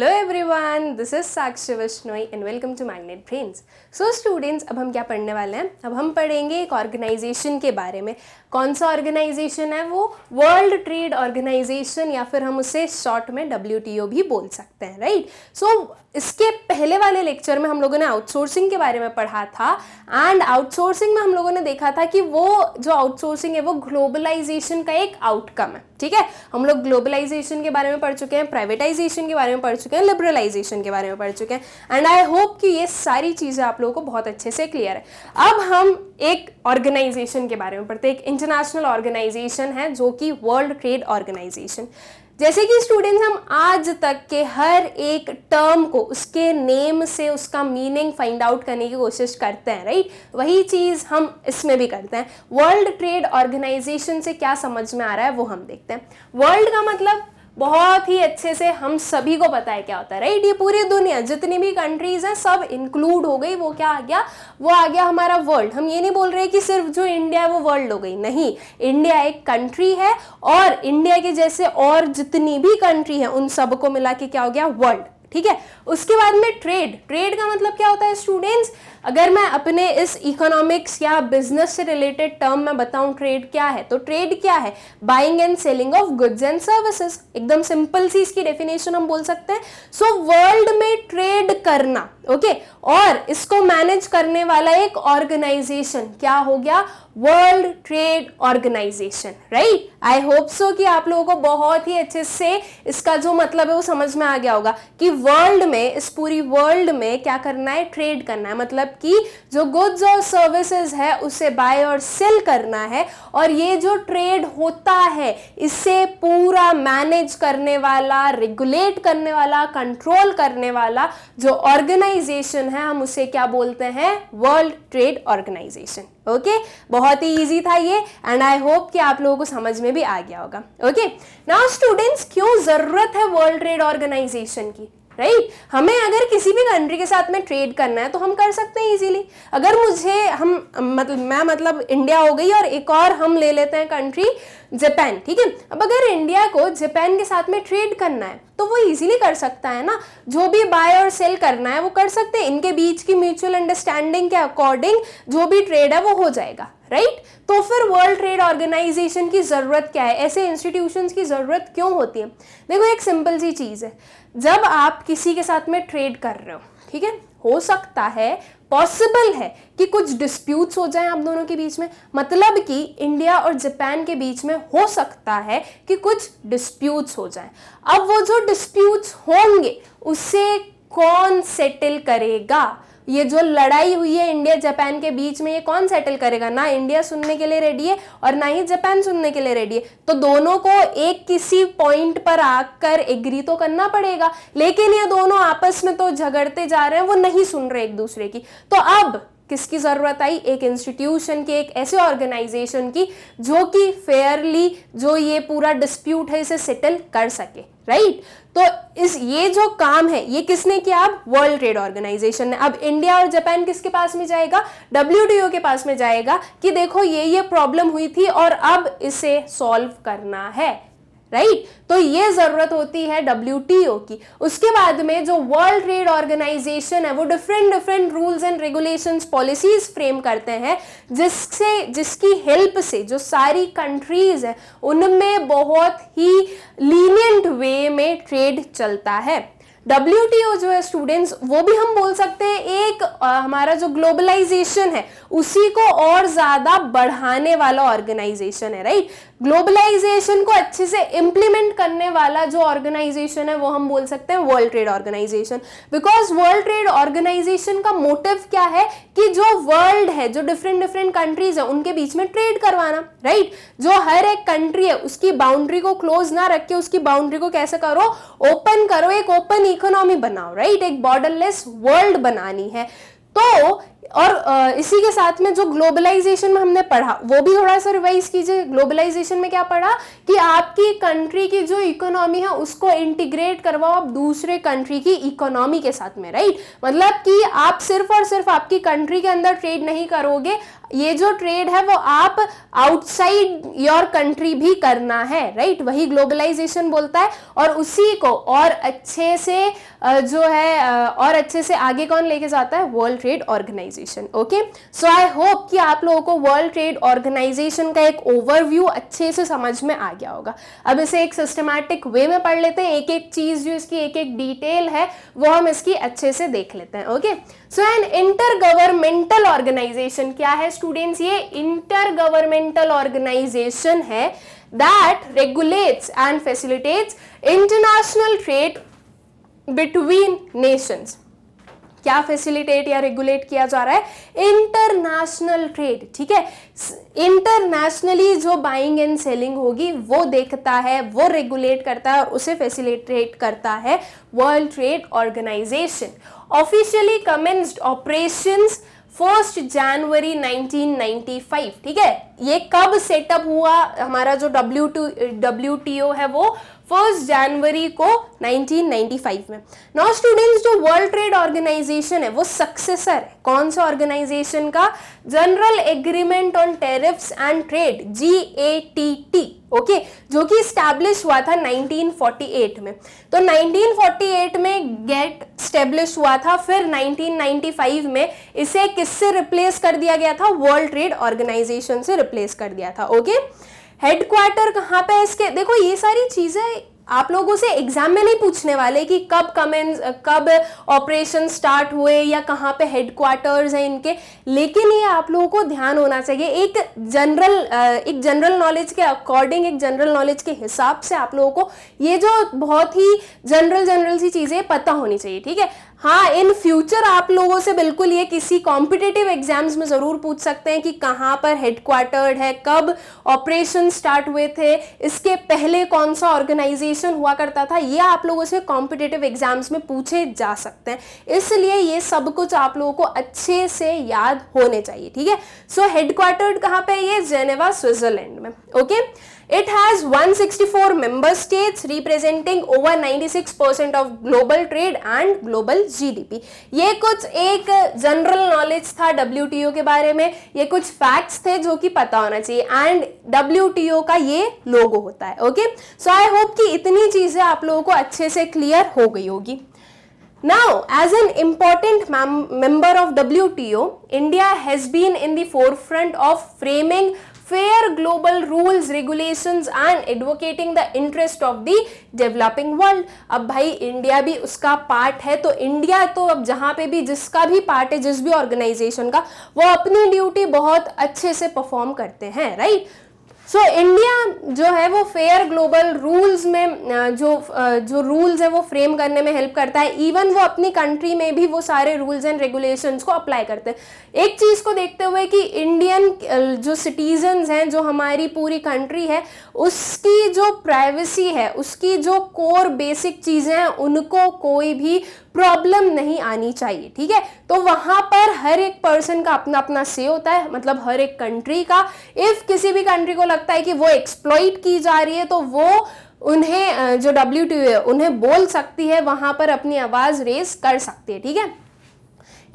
Hello everyone this is Sakshi Vishnoi and welcome to magnet brains so students अब हम क्या पढ़ने वाले हैं अब हम पढ़ेंगे एक ऑर्गेनाइजेशन के बारे में कौन सा ऑर्गेनाइजेशन है वो वर्ल्ड ट्रेड ऑर्गेनाइजेशन या फिर हम उसे शॉर्ट में डब्ल्यू भी बोल सकते हैं राइट right? सो so, इसके पहले वाले लेक्चर में हम लोगों ने आउटसोर्सिंग के बारे में पढ़ा था एंड आउटसोर्सिंग में हम लोगों ने देखा था कि वो जो आउटसोर्सिंग है वो ग्लोबलाइजेशन का एक आउटकम है ठीक है हम लोग ग्लोबलाइजेशन के बारे में पढ़ चुके हैं प्राइवेटाइजेशन के बारे में पढ़ चुके हैं लिबरलाइजेशन के बारे में पढ़ चुके हैं एंड आई होप कि ये सारी चीज़ें आप लोगों को बहुत अच्छे से क्लियर है अब हम एक ऑर्गेनाइजेशन के बारे में पढ़ते हैं एक इंटरनेशनल ऑर्गेनाइजेशन है जो कि वर्ल्ड ट्रेड ऑर्गेनाइजेशन जैसे कि स्टूडेंट्स हम आज तक के हर एक टर्म को उसके नेम से उसका मीनिंग फाइंड आउट करने की कोशिश करते हैं राइट वही चीज़ हम इसमें भी करते हैं वर्ल्ड ट्रेड ऑर्गेनाइजेशन से क्या समझ में आ रहा है वो हम देखते हैं वर्ल्ड का मतलब बहुत ही अच्छे से हम सभी को पता है क्या होता है राइट ये पूरी दुनिया जितनी भी कंट्रीज हैं सब इंक्लूड हो गई वो क्या आ गया वो आ गया हमारा वर्ल्ड हम ये नहीं बोल रहे कि सिर्फ जो इंडिया है वो वर्ल्ड हो गई नहीं इंडिया एक कंट्री है और इंडिया के जैसे और जितनी भी कंट्री है उन सबको मिला के क्या हो गया वर्ल्ड ठीक है उसके बाद में ट्रेड ट्रेड का मतलब क्या होता है स्टूडेंट्स अगर मैं अपने इस इकोनॉमिक्स या बिजनेस से रिलेटेड टर्म में बताऊं ट्रेड क्या है तो ट्रेड क्या है buying and selling of goods and services एकदम सिंपल सी इसकी डेफिनेशन हम बोल सकते हैं सो so, वर्ल्ड में ट्रेड करना ओके okay? और इसको मैनेज करने वाला एक ऑर्गेनाइजेशन क्या हो गया world trade organisation right I hope so कि आप लोगों को बहुत ही अच्छे से इसका जो मतलब है वो समझ में आ गया होगा कि वर्ल्ड में इस पूरी वर्ल्ड में क्या करना है ट्रेड करना है मतलब जबकि जो गुड्स और सर्विसेज है उसे बाय और सेल करना है और ये जो ट्रेड होता है इसे पूरा मैनेज करने वाला रेगुलेट करने वाला कंट्रोल करने वाला जो ऑर्गेनाइजेशन है हम उसे क्या बोलते हैं वर्ल्ड ट्रेड ऑर्गेनाइजेशन ओके बहुत ही इजी था ये एंड आई होप कि आप लोगों को समझ में भी आ गया होगा ओके नाउ स्टूडेंट्स क्यों ज़रूरत है वर्ल्ड ट्रेड ऑर्गेनाइजेशन की राइट right? हमें अगर किसी भी कंट्री के साथ में ट्रेड करना है तो हम कर सकते हैं इजीली अगर मुझे हम मतलब मैं मतलब इंडिया हो गई और एक और हम ले लेते हैं कंट्री जापान ठीक है अब अगर इंडिया को जापान के साथ में ट्रेड करना है तो वो इजीली कर सकता है ना जो भी बाय और सेल करना है वो कर सकते हैं इनके बीच की म्यूचुअल अंडरस्टैंडिंग के अकॉर्डिंग जो भी ट्रेड है वो हो जाएगा राइट तो फिर वर्ल्ड ट्रेड ऑर्गेनाइजेशन की ज़रूरत क्या है ऐसे इंस्टीट्यूशन की ज़रूरत क्यों होती है देखो एक सिंपल सी चीज़ है जब आप किसी के साथ में ट्रेड कर रहे हो ठीक है हो सकता है पॉसिबल है कि कुछ डिस्प्यूट्स हो जाएं आप दोनों के बीच में मतलब कि इंडिया और जापान के बीच में हो सकता है कि कुछ डिस्प्यूट्स हो जाएं अब वो जो डिस्प्यूट्स होंगे उसे कौन सेटल करेगा ये जो लड़ाई हुई है इंडिया जापान के बीच में ये कौन सेटल करेगा ना इंडिया सुनने के लिए रेडी है और ना ही जापान सुनने के लिए रेडी है तो दोनों को एक किसी पॉइंट पर आकर एग्री तो करना पड़ेगा लेकिन ये दोनों आपस में तो झगड़ते जा रहे हैं वो नहीं सुन रहे एक दूसरे की तो अब किसकी ज़रूरत आई एक इंस्टीट्यूशन की एक ऐसे ऑर्गेनाइजेशन की जो कि फेयरली जो ये पूरा डिस्प्यूट है इसे सेटल कर सके राइट right? तो इस ये जो काम है ये किसने किया अब वर्ल्ड ट्रेड ऑर्गेनाइजेशन ने अब इंडिया और जापान किसके पास में जाएगा डब्ल्यू के पास में जाएगा कि देखो ये ये प्रॉब्लम हुई थी और अब इसे सॉल्व करना है राइट तो ये जरूरत होती है डब्ल्यू की उसके बाद में जो वर्ल्ड ट्रेड ऑर्गेनाइजेशन है वो different different rules and regulation policies frame करते हैं जिससे जिसकी हेल्प से जो सारी कंट्रीज है उनमें बहुत ही लीनियंट वे में ट्रेड चलता है डब्ल्यू जो है स्टूडेंट्स वो भी हम बोल सकते हैं एक आ, हमारा जो ग्लोबलाइजेशन है उसी को और ज़्यादा बढ़ाने वाला ऑर्गेनाइजेशन है राइट ग्लोबलाइजेशन को अच्छे से इम्प्लीमेंट करने वाला जो ऑर्गेनाइजेशन है वो हम बोल सकते हैं world trade organisation because world trade organisation का मोटिव क्या है कि जो वर्ल्ड है जो डिफरेंट डिफरेंट कंट्रीज है उनके बीच में ट्रेड करवाना राइट right? जो हर एक कंट्री है उसकी बाउंड्री को क्लोज ना रख के उसकी बाउंड्री को कैसे करो ओपन करो एक ओपन इकोनॉमी बनाओ राइट right? एक बॉर्डरलेस वर्ल्ड बनानी है तो और इसी के साथ में जो ग्लोबलाइजेशन में हमने पढ़ा वो भी थोड़ा सा रिवाइज कीजिए ग्लोबलाइजेशन में क्या पढ़ा कि आपकी कंट्री की जो इकोनॉमी है उसको इंटीग्रेट करवाओ आप दूसरे कंट्री की इकोनॉमी के साथ में राइट मतलब कि आप सिर्फ और सिर्फ आपकी कंट्री के अंदर ट्रेड नहीं करोगे ये जो ट्रेड है वो आप आउटसाइड योर कंट्री भी करना है राइट वही ग्लोबलाइजेशन बोलता है और उसी को और अच्छे से जो है और अच्छे से आगे कौन लेके जाता है world trade organisation organisation okay so I hope कि आप लोगों को वर्ल्ड ट्रेड ऑर्गेनाइजेशन का एक ओवरव्यू अच्छे से समझ में आ गया होगा अब इसे एक सिस्टमैटिक वे में पढ़ लेते हैं एक एक चीज़ जो इसकी एक एक डिटेल है वो हम इसकी अच्छे से देख लेते हैं okay so an intergovernmental organisation क्या है स्टूडेंट्स ये इंटर गवर्नमेंटल ऑर्गेनाइजेशन है that regulates and facilitates international trade between nations क्या फैसिलिटेट या रेगुलेट किया जा रहा है इंटरनेशनल ट्रेड ठीक है इंटरनेशनली जो बाइंग एंड सेलिंग होगी वो देखता है वो रेगुलेट करता है और उसे फैसिलिटेट करता है world trade organisation officially commenced operations first January 1995 ठीक है ये कब सेटअप हुआ हमारा जो डब्ल्यू टू डब्ल्यू है वो फर्स्ट जनवरी को 1995 में नौ स्टूडेंट्स जो वर्ल्ड ट्रेड ऑर्गेनाइजेशन है वो सक्सेसर है कौन सा ऑर्गेनाइजेशन का general agreement on tariffs and trade G A T T okay जो कि स्टैब्लिश हुआ था 1948 में तो 1948 में गेट स्टैब्लिश हुआ था फिर 1995 में इसे किससे रिप्लेस कर दिया गया था वर्ल्ड ट्रेड ऑर्गेनाइजेशन से रिप्लेस कर दिया था ओके okay? हेडक्वार्टर कहाँ पे है इसके देखो ये सारी चीज़ें आप लोगों से एग्जाम में नहीं पूछने वाले कि कब कमेंस कब ऑपरेशन स्टार्ट हुए या कहाँ पे हेडक्वार्टर्स हैं इनके लेकिन ये आप लोगों को ध्यान होना चाहिए एक जनरल एक जनरल नॉलेज के अकॉर्डिंग एक जनरल नॉलेज के हिसाब से आप लोगों को ये जो बहुत ही जनरल जनरल सी चीज़ें पता होनी चाहिए ठीक है हाँ इन फ्यूचर आप लोगों से बिल्कुल ये किसी कॉम्पिटेटिव एग्जाम्स में ज़रूर पूछ सकते हैं कि कहाँ पर हेडक्वार्टर्ड है कब ऑपरेशन स्टार्ट हुए थे इसके पहले कौन सा ऑर्गेनाइजेशन हुआ करता था ये आप लोगों से कॉम्पिटेटिव एग्जाम्स में पूछे जा सकते हैं इसलिए ये सब कुछ आप लोगों को अच्छे से याद होने चाहिए ठीक है सो हेडक्वार्टर्ड कहाँ पर ये जेनेवा स्विट्जरलैंड में okay okay? It has 164 member states representing over 96% of global trade and global GDP. ये कुछ एक general knowledge था WTO के बारे में ये कुछ facts थे जो कि पता होना चाहिए एंड डब्ल्यू का ये लोगो होता है ओके सो आई होप कि इतनी चीज़ें आप लोगों को अच्छे से क्लियर हो गई होगी Now, as an important member of WTO, India has been in the forefront of framing fair global rules, regulations and advocating the interest of the developing world. अब भाई इंडिया भी उसका पार्ट है तो इंडिया तो अब जहाँ पे भी जिसका भी पार्ट है जिस भी ऑर्गेनाइजेशन का वो अपनी ड्यूटी बहुत अच्छे से परफॉर्म करते हैं राइट सो so, इंडिया जो है वो फेयर ग्लोबल रूल्स में जो जो रूल्स है वो फ्रेम करने में हेल्प करता है इवन वो अपनी कंट्री में भी वो सारे रूल्स एंड रेगुलेशंस को अप्लाई करते हैं एक चीज़ को देखते हुए कि इंडियन जो सिटीजन्स हैं जो हमारी पूरी कंट्री है उसकी जो प्राइवेसी है उसकी जो कोर बेसिक चीज़ें हैं उनको कोई भी प्रॉब्लम नहीं आनी चाहिए ठीक है तो वहाँ पर हर एक पर्सन का अपना अपना से होता है मतलब हर एक कंट्री का इफ़ किसी भी कंट्री को लगता है कि वो एक्सप्लॉइट की जा रही है तो वो उन्हें जो डब्ल्यू है उन्हें बोल सकती है वहाँ पर अपनी आवाज़ रेस कर सकती है ठीक है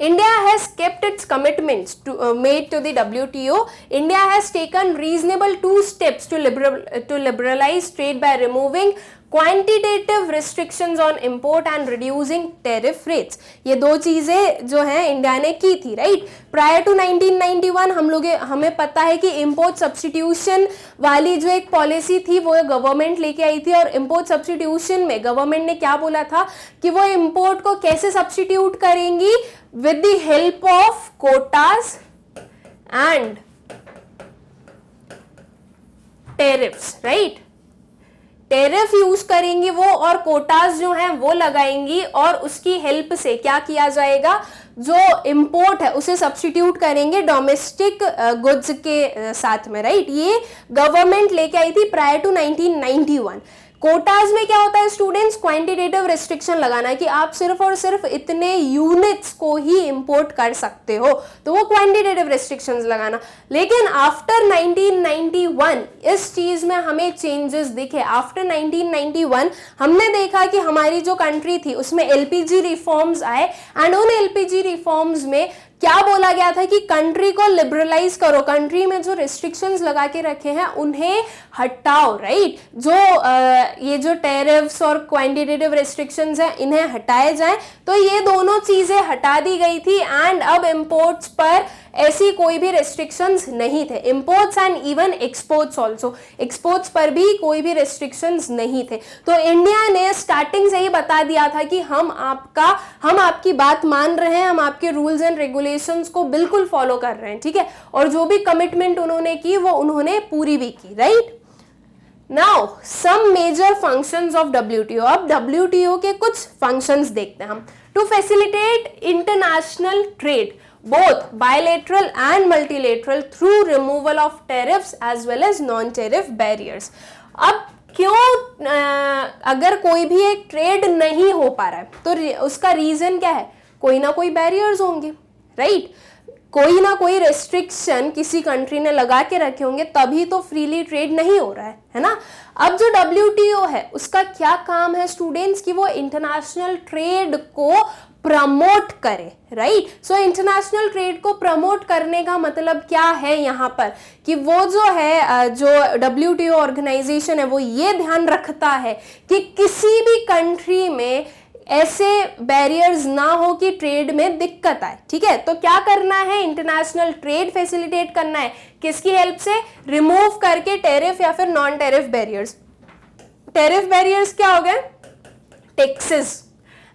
India has kept its commitments to, uh, made to the WTO. India has taken reasonable two steps to, liberal, to liberalize trade by removing quantitative restrictions on import and reducing tariff rates ये दो चीज़ें जो हैं India ने की थी right prior to 1991 हम लोग हमें पता है कि इम्पोर्ट सब्सटीट्यूशन वाली जो एक पॉलिसी थी वो गवर्नमेंट लेके आई थी और इम्पोर्ट सब्सटीट्यूशन में गवर्नमेंट ने क्या बोला था कि वो इंपोर्ट को कैसे सब्सटीट्यूट करेंगी with the help of quotas and tariffs right tariff use करेंगी वो और कोटास जो है वो लगाएंगी और उसकी हेल्प से क्या किया जाएगा जो इम्पोर्ट है उसे सब्सटीट्यूट करेंगे डोमेस्टिक गुड्स uh, के uh, साथ में राइट ये गवर्नमेंट लेके आई थी प्रायर टू 1991 कोटाज में क्या होता है स्टूडेंट्स क्वांटिटेटिव रिस्ट्रिक्शन लगाना है कि आप सिर्फ और सिर्फ इतने यूनिट्स को ही इंपोर्ट कर सकते हो तो वो क्वांटिटेटिव रिस्ट्रिक्शंस लगाना लेकिन आफ्टर 1991 इस चीज में हमें चेंजेस दिखे आफ्टर 1991 हमने देखा कि हमारी जो कंट्री थी उसमें एलपीजी रिफॉर्म्स आए एंड उन एलपीजी रिफॉर्म्स में क्या बोला गया था कि कंट्री को लिबरलाइज करो कंट्री में जो रिस्ट्रिक्शन लगा के रखे हैं उन्हें हटाओ राइट जो आ, ये जो टेरिफ्स और क्वान्टिटेटिव रिस्ट्रिक्शन हैं इन्हें हटाए जाएं तो ये दोनों चीज़ें हटा दी गई थी एंड अब इम्पोर्ट्स पर ऐसी कोई भी रेस्ट्रिक्शन नहीं थे imports and even exports also exports पर भी कोई भी रेस्ट्रिक्शन नहीं थे तो इंडिया ने स्टार्टिंग से ही बता दिया था कि हम आपका हम आपकी बात मान रहे हैं हम आपके रूल्स एंड रेगुलेशन को बिल्कुल फॉलो कर रहे हैं ठीक है और जो भी कमिटमेंट उन्होंने की वो उन्होंने पूरी भी की right right? Now some major functions of W अब डब्ल्यू के कुछ फंक्शंस देखते हैं हम to facilitate international trade both bilateral and multilateral through removal of tariffs as well as non-tariff barriers. अब क्यों आ, अगर कोई भी एक ट्रेड नहीं हो पा रहा है तो उसका रीज़न क्या है कोई ना कोई बैरियर्स होंगे राइट कोई ना कोई रेस्ट्रिक्शन किसी कंट्री ने लगा के रखे होंगे तभी तो फ्रीली ट्रेड नहीं हो रहा है है ना अब जो डब्ल्यू है उसका क्या काम है स्टूडेंट्स की वो इंटरनेशनल ट्रेड को प्रमोट करे राइट सो इंटरनेशनल ट्रेड को प्रमोट करने का मतलब क्या है यहाँ पर कि वो जो है जो डब्ल्यू टी ऑर्गेनाइजेशन है वो ये ध्यान रखता है कि किसी भी कंट्री में ऐसे बैरियर्स ना हो कि ट्रेड में दिक्कत आए ठीक है तो क्या करना है इंटरनेशनल ट्रेड फैसिलिटेट करना है किसकी हेल्प से रिमूव करके टेरिफ या फिर non tariff barriers tariff barriers क्या हो गए taxes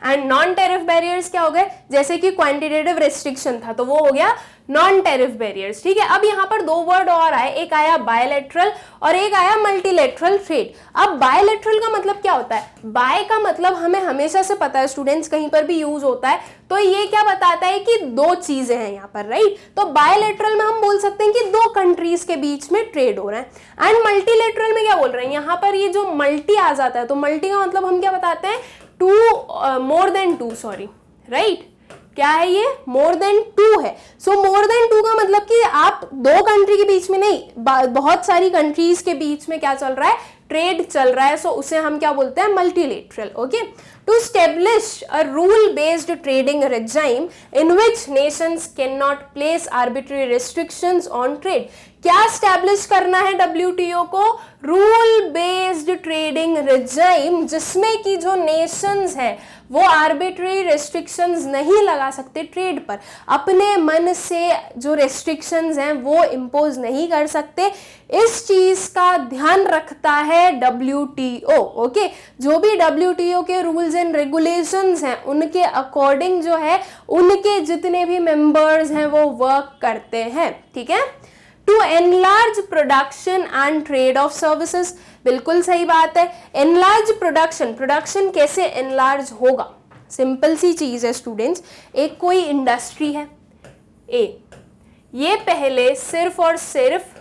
and non tariff barriers क्या हो गए जैसे कि क्वांटिटेटिव रेस्ट्रिक्शन था तो वो हो गया नॉन टेरिफ बैरियर्स ठीक है अब यहाँ पर दो वर्ड और आए एक आया बायोलेट्रल और एक आया मल्टीलेट्रल ट्रेड अब बायोलेट्रल का मतलब क्या होता है बाय का मतलब हमें हमेशा से पता है स्टूडेंट्स कहीं पर भी यूज होता है तो ये क्या बताता है कि दो चीजें हैं यहाँ पर राइट तो बायोलेट्रल में हम बोल सकते हैं कि दो कंट्रीज के बीच में ट्रेड हो रहा है एंड मल्टीलेट्रल में क्या बोल रहे हैं यहाँ पर ये जो मल्टी आ जाता है तो मल्टी का मतलब हम क्या बताते हैं two more than two sorry right क्या है ये मोर देन टू है सो मोर देन टू का मतलब कि आप दो कंट्री के बीच में नहीं बहुत सारी कंट्रीज के बीच में क्या चल रहा है ट्रेड चल रहा है सो so उसे हम क्या बोलते हैं multilateral okay to establish a rule based trading regime in which nations can not place arbitrary restrictions on trade क्या स्टैब्लिश करना है डब्ल्यू को रूल बेस्ड ट्रेडिंग रिजाइम जिसमें कि जो नेशंस है वो आर्बिट्री रेस्ट्रिक्शंस नहीं लगा सकते ट्रेड पर अपने मन से जो रेस्ट्रिक्शंस हैं वो इम्पोज नहीं कर सकते इस चीज़ का ध्यान रखता है डब्ल्यू ओके जो भी डब्ल्यू के रूल्स एंड रेगुलेशंस हैं उनके अकॉर्डिंग जो है उनके जितने भी मेंबर्स हैं वो वर्क करते हैं ठीक है to enlarge production and trade of services बिल्कुल सही बात है एनलार्ज प्रोडक्शन प्रोडक्शन कैसे एनलार्ज होगा सिंपल सी चीज़ है स्टूडेंट्स एक कोई इंडस्ट्री है ए ये पहले सिर्फ और सिर्फ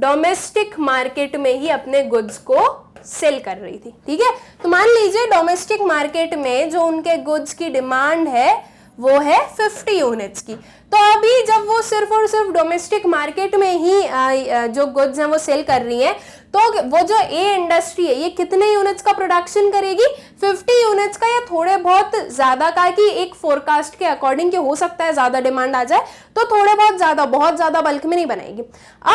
डोमेस्टिक मार्केट में ही अपने गुड्स को सेल कर रही थी ठीक है तो मान लीजिए डोमेस्टिक मार्केट में जो उनके गुड्स की डिमांड है वो है 50 यूनिट्स की तो अभी जब वो सिर्फ और सिर्फ डोमेस्टिक मार्केट में ही जो गुड्स हैं वो सेल कर रही हैं तो वो जो ए इंडस्ट्री है ये कितने यूनिट्स का प्रोडक्शन करेगी 50 यूनिट्स का या थोड़े बहुत ज़्यादा का कि एक फोरकास्ट के अकॉर्डिंग के हो सकता है ज़्यादा डिमांड आ जाए तो थोड़े बहुत ज़्यादा बहुत ज़्यादा बल्क में नहीं बनाएगी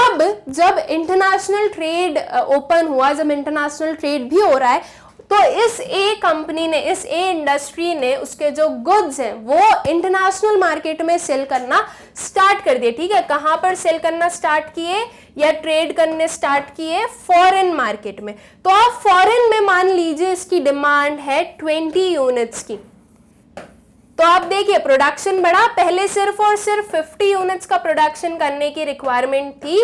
अब जब इंटरनेशनल ट्रेड ओपन हुआ जब इंटरनेशनल ट्रेड भी हो रहा है तो इस ए कंपनी ने इस ए इंडस्ट्री ने उसके जो गुड्स हैं वो इंटरनेशनल मार्केट में सेल करना स्टार्ट कर दिए ठीक है कहां पर सेल करना स्टार्ट किए या ट्रेड करने स्टार्ट किए फॉरेन मार्केट में तो आप फॉरेन में मान लीजिए इसकी डिमांड है 20 यूनिट्स की तो आप देखिए प्रोडक्शन बढ़ा पहले सिर्फ और सिर्फ 50 यूनिट्स का प्रोडक्शन करने की रिक्वायरमेंट थी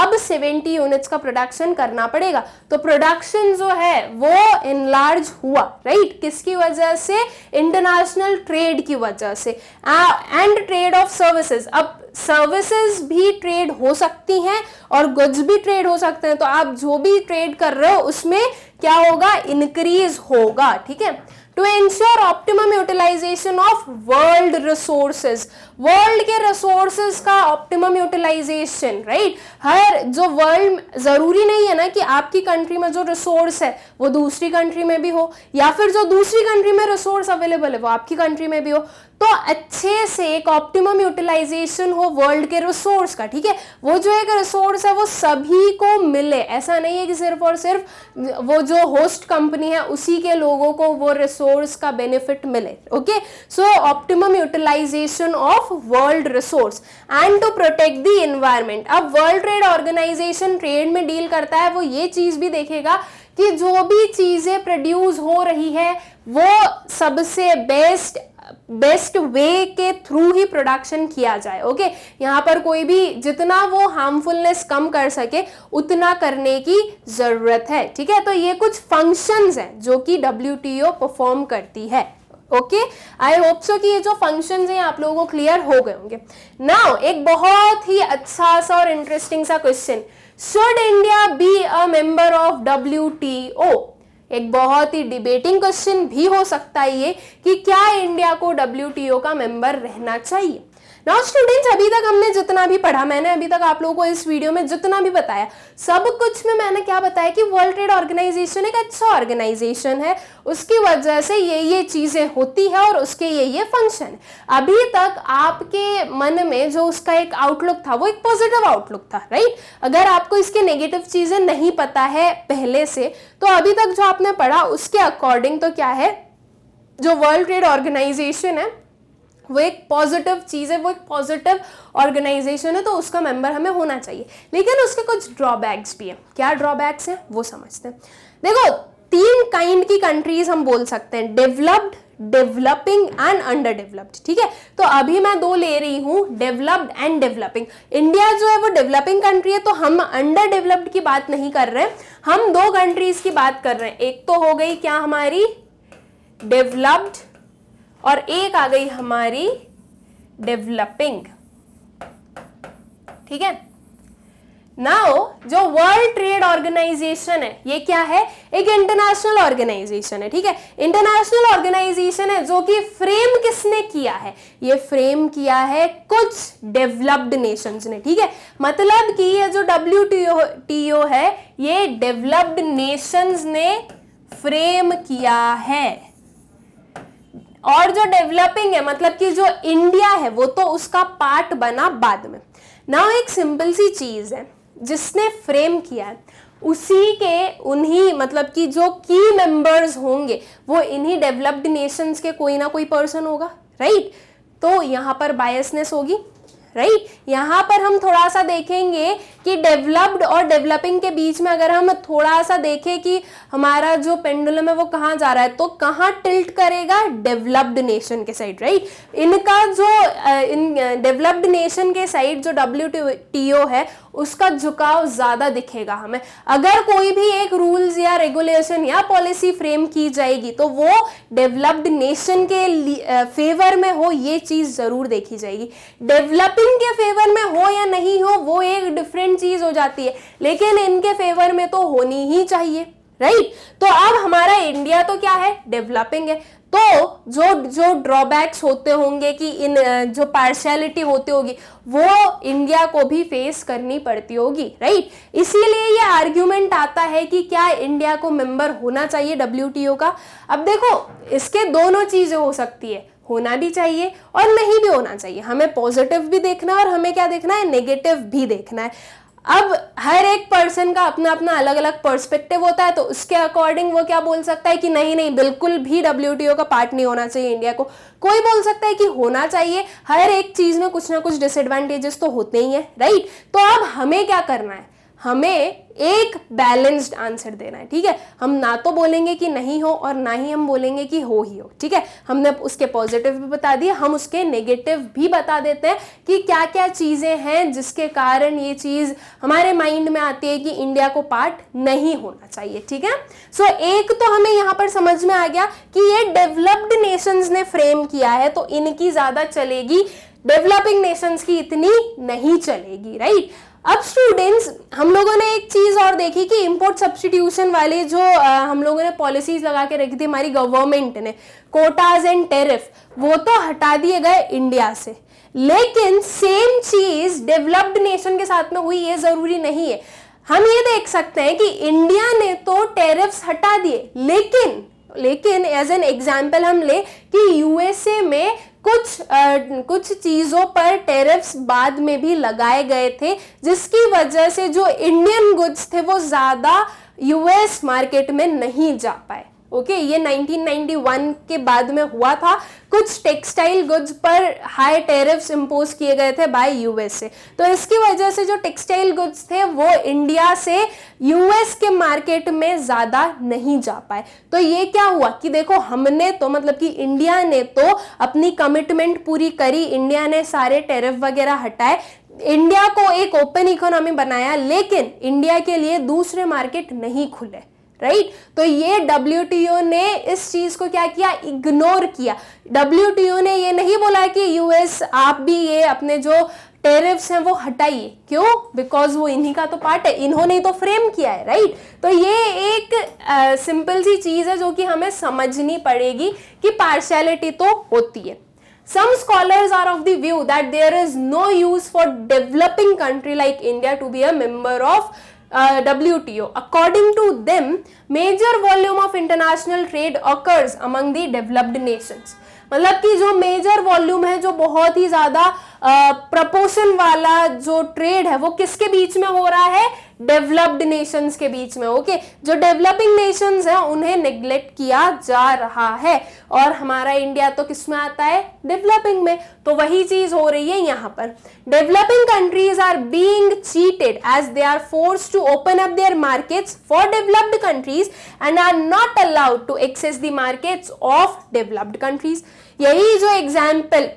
अब 70 यूनिट्स का प्रोडक्शन करना पड़ेगा तो प्रोडक्शन जो है वो इनलार्ज हुआ राइट किसकी वजह से इंटरनेशनल ट्रेड की वजह से एंड ट्रेड ऑफ सर्विसेज अब सर्विसेज भी ट्रेड हो सकती हैं और गुड्स भी ट्रेड हो सकते हैं तो आप जो भी ट्रेड कर रहे हो उसमें क्या होगा इंक्रीज होगा ठीक है to ensure optimum utilization of world resources. World के रिसोर्सेज का ऑप्टिमम यूटिलाइजेशन राइट हर जो वर्ल्ड जरूरी नहीं है ना कि आपकी कंट्री में जो रिसोर्स है वो दूसरी कंट्री में भी हो या फिर जो दूसरी कंट्री में रिसोर्स अवेलेबल है वो आपकी कंट्री में भी हो तो अच्छे से एक ऑप्टिमम यूटिलाइजेशन हो वर्ल्ड के रिसोर्स का ठीक है वो जो एक रिसोर्स है वो सभी को मिले ऐसा नहीं है कि सिर्फ और सिर्फ वो जो होस्ट कंपनी है उसी के लोगों को वो रिसोर्स का बेनिफिट मिले okay so optimum utilization of of world resource and to protect the environment अब वर्ल्ड ट्रेड ऑर्गेनाइजेशन ट्रेड में डील करता है वो ये चीज़ भी देखेगा कि जो भी चीज़ें प्रोड्यूस हो रही है वो सबसे बेस्ट बेस्ट वे के थ्रू ही प्रोडक्शन किया जाए ओके यहां पर कोई भी जितना वो हार्मफुलनेस कम कर सके उतना करने की ज़रूरत है ठीक है तो ये कुछ फंक्शंस हैं जो कि डब्ल्यू परफॉर्म करती है ओके आई होप सो कि ये जो फंक्शन हैं आप लोगों को क्लियर हो गए होंगे नाउ एक बहुत ही अच्छा सा और इंटरेस्टिंग सा question should India be a member of W एक बहुत ही डिबेटिंग क्वेश्चन भी हो सकता है ये कि क्या इंडिया को डब्ल्यू का मेंबर रहना चाहिए नाउ स्टूडेंट्स अभी तक हमने जितना भी पढ़ा मैंने अभी तक आप लोगों को इस वीडियो में जितना भी बताया सब कुछ में मैंने क्या बताया कि वर्ल्ड ट्रेड ऑर्गेनाइजेशन एक अच्छा ऑर्गेनाइजेशन है उसकी वजह से ये ये चीज़ें होती है और उसके ये ये फंक्शन अभी तक आपके मन में जो उसका एक आउटलुक था वो एक पॉजिटिव आउटलुक था राइट अगर आपको इसके नेगेटिव चीज़ें नहीं पता है पहले से तो अभी तक जो आपने पढ़ा उसके अकॉर्डिंग तो क्या है जो वर्ल्ड ट्रेड ऑर्गेनाइजेशन है वो एक पॉजिटिव चीज़ है वो एक पॉजिटिव ऑर्गेनाइजेशन है तो उसका मेंबर हमें होना चाहिए लेकिन उसके कुछ ड्रॉबैक्स भी हैं क्या ड्रॉबैक्स हैं वो समझते हैं देखो तीन काइंड की कंट्रीज हम बोल सकते हैं developed developing and under developed ठीक है तो अभी मैं दो ले रही हूं डेवलप्ड एंड डेवलपिंग इंडिया जो है वो डेवलपिंग कंट्री है तो हम अंडर डेवलप्ड की बात नहीं कर रहे हैं हम दो कंट्रीज की बात कर रहे हैं एक तो हो गई क्या हमारी डेवलप्ड और एक आ गई हमारी डेवलपिंग ठीक है नाउ जो वर्ल्ड ट्रेड ऑर्गेनाइजेशन है ये क्या है एक इंटरनेशनल ऑर्गेनाइजेशन है ठीक है इंटरनेशनल ऑर्गेनाइजेशन है जो कि फ्रेम किसने किया है ये फ्रेम किया है कुछ डेवलप्ड नेशंस ने ठीक है मतलब कि ये जो डब्ल्यू है ये डेवलप्ड नेशंस ने फ्रेम किया है और जो डेवलपिंग है मतलब कि जो इंडिया है वो तो उसका पार्ट बना बाद में ना एक सिंपल सी चीज़ है जिसने फ्रेम किया है उसी के उन्हीं मतलब कि जो की मेंबर्स होंगे वो इन्हीं डेवलप्ड नेशंस के कोई ना कोई पर्सन होगा राइट तो यहाँ पर बायसनेस होगी राइट यहाँ पर हम थोड़ा सा देखेंगे कि डेवलप्ड और डेवलपिंग के बीच में अगर हम थोड़ा सा देखें कि हमारा जो पेंडुलम है वो कहाँ जा रहा है तो कहाँ टिल्ट करेगा डेवलप्ड नेशन के साइड राइट इनका जो इन डेवलप्ड नेशन के साइड जो डब्ल्यू है उसका झुकाव ज़्यादा दिखेगा हमें अगर कोई भी एक रूल्स या रेगुलेशन या पॉलिसी फ्रेम की जाएगी तो वो डेवलप्ड नेशन के फेवर में हो ये चीज़ ज़रूर देखी जाएगी डेवलपिंग के फेवर में हो या नहीं हो वो एक डिफरेंट चीज़ हो जाती है लेकिन इनके फेवर में तो होनी ही चाहिए राइट right? तो अब हमारा तो क्या है डेवलपिंग है तो जो जो ड्रॉबैक्स होते होंगे कि इन जो पार्शलिटी होती होगी वो इंडिया को भी फेस करनी पड़ती होगी राइट इसीलिए ये आर्ग्यूमेंट आता है कि क्या इंडिया को मेंबर होना चाहिए डब्ल्यू का अब देखो इसके दोनों चीज़ें हो सकती है होना भी चाहिए और नहीं भी होना चाहिए हमें पॉजिटिव भी देखना है और हमें क्या देखना है नेगेटिव भी देखना है अब हर एक पर्सन का अपना अपना अलग अलग पर्सपेक्टिव होता है तो उसके अकॉर्डिंग वो क्या बोल सकता है कि नहीं नहीं बिल्कुल भी डब्ल्यू का पार्ट नहीं होना चाहिए इंडिया को कोई बोल सकता है कि होना चाहिए हर एक चीज़ में कुछ ना कुछ डिसएडवांटेजेस तो होते ही हैं राइट तो अब हमें क्या करना है हमें एक बैलेंस्ड आंसर देना है ठीक है हम ना तो बोलेंगे कि नहीं हो और ना ही हम बोलेंगे कि हो ही हो ठीक है हमने उसके पॉजिटिव भी बता दिए हम उसके नेगेटिव भी बता देते हैं कि क्या क्या चीज़ें हैं जिसके कारण ये चीज़ हमारे माइंड में आती है कि इंडिया को पार्ट नहीं होना चाहिए ठीक है सो so, एक तो हमें यहाँ पर समझ में आ गया कि ये डेवलप्ड नेशन ने फ्रेम किया है तो इनकी ज़्यादा चलेगी डेवलपिंग नेशंस की इतनी नहीं चलेगी राइट अब स्टूडेंट्स हम लोगों ने एक चीज़ और देखी कि इंपोर्ट सब्सटीट्यूशन वाले जो आ, हम लोगों ने पॉलिसीज लगा के रखी थी हमारी गवर्नमेंट ने कोटाज एंड टेरिफ वो तो हटा दिए गए इंडिया से लेकिन सेम चीज़ डेवलप्ड नेशन के साथ में हुई ये ज़रूरी नहीं है हम ये देख सकते हैं कि इंडिया ने तो टेरिफ्स हटा दिए लेकिन लेकिन एज एन एग्जाम्पल हम ले कि यूएसए में कुछ आ, कुछ चीज़ों पर टेरिफ्स बाद में भी लगाए गए थे जिसकी वजह से जो इंडियन गुड्स थे वो ज़्यादा यूएस मार्केट में नहीं जा पाए ओके ये 1991 के बाद में हुआ था कुछ टेक्सटाइल गुड्स पर हाई टेरिफ्स इम्पोज किए गए थे बाय यूएस से तो इसकी वजह से जो टेक्सटाइल गुड्स थे वो इंडिया से यूएस के मार्केट में ज़्यादा नहीं जा पाए तो ये क्या हुआ कि देखो हमने तो मतलब कि इंडिया ने तो अपनी कमिटमेंट पूरी करी इंडिया ने सारे टेरिफ वगैरह हटाए इंडिया को एक ओपन इकोनॉमी बनाया लेकिन इंडिया के लिए दूसरे मार्केट नहीं खुले राइट right? तो ये डब्ल्यू ने इस चीज को क्या किया इग्नोर किया डब्ल्यू ने ये नहीं बोला कि यूएस आप भी ये अपने जो टेरिफ्स हैं वो हटाइए क्यों बिकॉज वो इन्हीं का तो पार्ट है इन्होंने तो फ्रेम किया है राइट right? तो ये एक सिंपल सी चीज़ है जो कि हमें समझनी पड़ेगी कि पार्शलिटी तो होती है some scholars are of the view that there is no use for developing country like india to be a member of uh, WTO. According to them, major volume of international trade occurs among the developed nations. मतलब कि जो major volume है जो बहुत ही ज़्यादा proportion वाला जो trade है वो किसके बीच में हो रहा है डेवलप्ड नेशंस के बीच में ओके okay? जो डेवलपिंग नेशंस हैं उन्हें निग्लेक्ट किया जा रहा है और हमारा इंडिया तो किस में आता है डेवलपिंग में तो वही चीज हो रही है यहां पर developing countries are being cheated as they are forced to open up their markets for developed countries and are not allowed to access the markets of developed countries यही जो एग्जाम्पल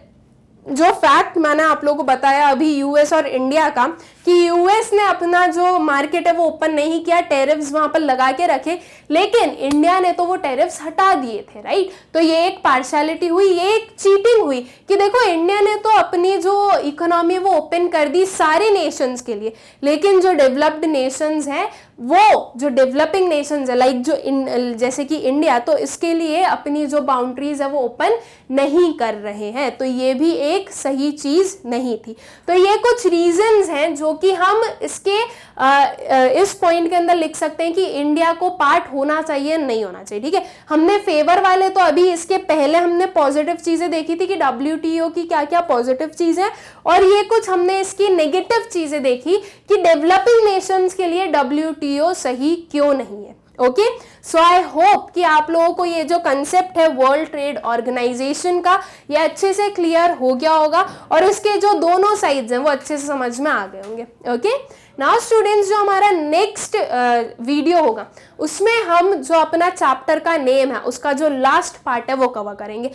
जो फैक्ट मैंने आप लोगों को बताया अभी यूएस और इंडिया का कि यूएस ने अपना जो मार्केट है वो ओपन नहीं किया टेरिफ्स वहां पर लगा के रखे लेकिन इंडिया ने तो वो टेरिफ्स हटा दिए थे राइट तो ये एक पार्शलिटी हुई ये एक चीटिंग हुई कि देखो इंडिया ने तो अपनी जो इकोनॉमी वो ओपन कर दी सारे नेशंस के लिए लेकिन जो डेवलप्ड नेशंस हैं वो जो डेवलपिंग नेशंस है लाइक जो इन जैसे कि इंडिया तो इसके लिए अपनी जो बाउंड्रीज है वो ओपन नहीं कर रहे हैं तो ये भी एक सही चीज़ नहीं थी तो ये कुछ रीजंस हैं जो कि हम इसके इस पॉइंट के अंदर लिख सकते हैं कि इंडिया को पार्ट होना चाहिए नहीं होना चाहिए ठीक है हमने फेवर वाले तो अभी इसके पहले हमने पॉजिटिव चीज़ें देखी थी कि डब्ल्यू की क्या क्या पॉजिटिव चीज़ है और ये कुछ हमने इसकी नेगेटिव चीज़ें देखी कि डेवलपिंग नेशंस के लिए डब्ल्यू सही क्यों नहीं है okay okay? So I hope कि आप लोगों को ये जो कंसेप्ट है वर्ल्ड ट्रेड ऑर्गेनाइजेशन का ये अच्छे से क्लियर हो गया होगा और इसके जो दोनों साइड्स हैं वो अच्छे से समझ में आ गए होंगे ओके नाउ स्टूडेंट्स जो हमारा नेक्स्ट वीडियो होगा उसमें हम जो अपना चैप्टर का नेम है उसका जो लास्ट पार्ट है वो कवर करेंगे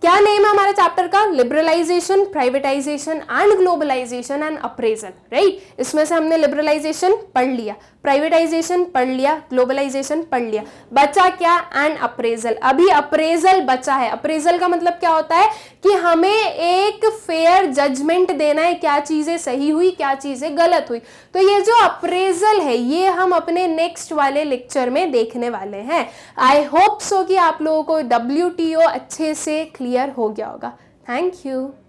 क्या नेम है हमारे चैप्टर का liberalization privatization and globalization and appraisal right इसमें से हमने लिबरलाइजेशन पढ़ लिया प्राइवेटाइजेशन पढ़ लिया ग्लोबलाइजेशन पढ़ लिया बचा क्या एंड अप्रेजल अभी अप्रेजल बचा है अप्रेजल का मतलब क्या होता है कि हमें एक फेयर जजमेंट देना है क्या चीज़ें सही हुई क्या चीज़ें गलत हुई तो ये जो अप्रेजल है ये हम अपने नेक्स्ट वाले लेक्चर में देखने वाले हैं आई होप सो कि आप लोगों को डब्ल्यू अच्छे से क्लियर हो गया होगा थैंक यू